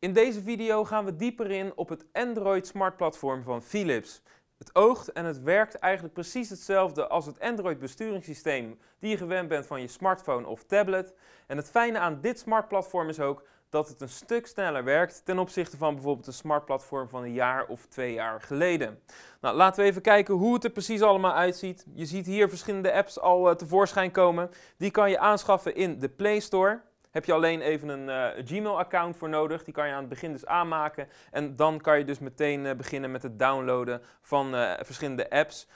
In deze video gaan we dieper in op het Android Smart Platform van Philips. Het oogt en het werkt eigenlijk precies hetzelfde als het Android besturingssysteem die je gewend bent van je smartphone of tablet. En het fijne aan dit Smart Platform is ook dat het een stuk sneller werkt ten opzichte van bijvoorbeeld een Smart Platform van een jaar of twee jaar geleden. Nou, laten we even kijken hoe het er precies allemaal uitziet. Je ziet hier verschillende apps al eh, tevoorschijn komen. Die kan je aanschaffen in de Play Store heb je alleen even een eh, Gmail-account voor nodig. Die kan je aan het begin dus aanmaken. En dan kan je dus meteen eh, beginnen met het downloaden van eh, verschillende apps.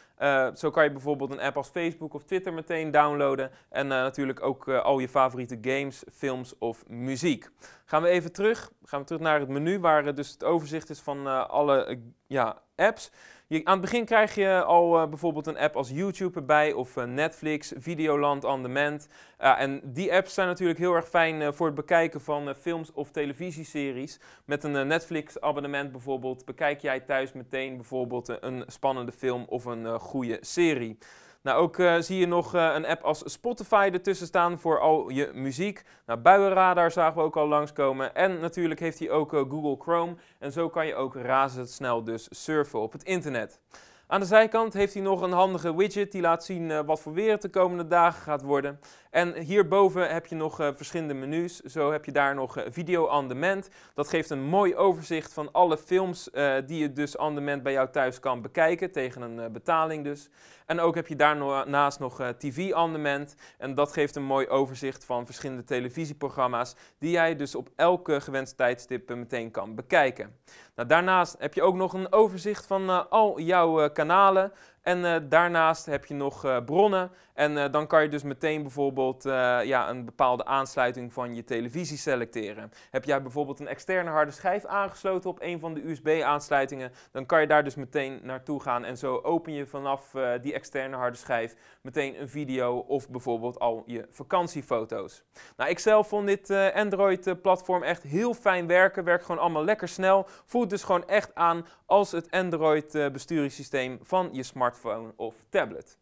zo kan je bijvoorbeeld een app als Facebook of Twitter meteen downloaden. En natuurlijk ook al je favoriete games, films of muziek. Gaan we even terug. Gaan we terug naar het menu waar dus het overzicht is van alle ja, apps. Je, aan het begin krijg je al eh, bijvoorbeeld een app als YouTube erbij of eh, Netflix, Videoland On Demand. en die apps zijn natuurlijk heel erg fijn eh, voor het bekijken van films of televisieseries. Met een Netflix abonnement bijvoorbeeld bekijk jij thuis meteen bijvoorbeeld een spannende film of een goede serie. Nou, ook eh, zie je nog eh, een app als Spotify ertussen staan voor al je muziek. Nou, buienradar zagen we ook al langskomen. En natuurlijk heeft hij ook eh, Google Chrome. En zo kan je ook razendsnel dus surfen op het internet. Aan de zijkant heeft hij nog een handige widget die laat zien wat voor weer het de komende dagen gaat worden. En hierboven heb je nog eh, verschillende menus. Zo heb je daar nog eh, video on demand. Dat geeft een mooi overzicht van alle films eh, die je dus on demand bij jou thuis kan bekijken. Tegen een betaling dus. En ook heb je daarnaast nog TV on demand. En dat geeft een mooi overzicht van verschillende televisieprogramma's die jij dus op elke gewenst tijdstip meteen kan bekijken. Nou, daarnaast heb je ook nog een overzicht van al jouw kanalen. En eh, daarnaast heb je nog eh, bronnen. En eh, dan kan je dus meteen bijvoorbeeld ja, een bepaalde aansluiting van je televisie selecteren. Heb jij bijvoorbeeld een externe harde schijf aangesloten op een van de USB-aansluitingen, dan kan je daar dus meteen naartoe gaan. En zo open je vanaf die externe harde schijf meteen een video of bijvoorbeeld al je vakantiefoto's. Nou, ik zelf vond dit Android-platform echt heel fijn werken. Werkt gewoon allemaal lekker snel. Voelt dus gewoon echt aan als het Android-besturingssysteem van je smartphone smartphone of tablet.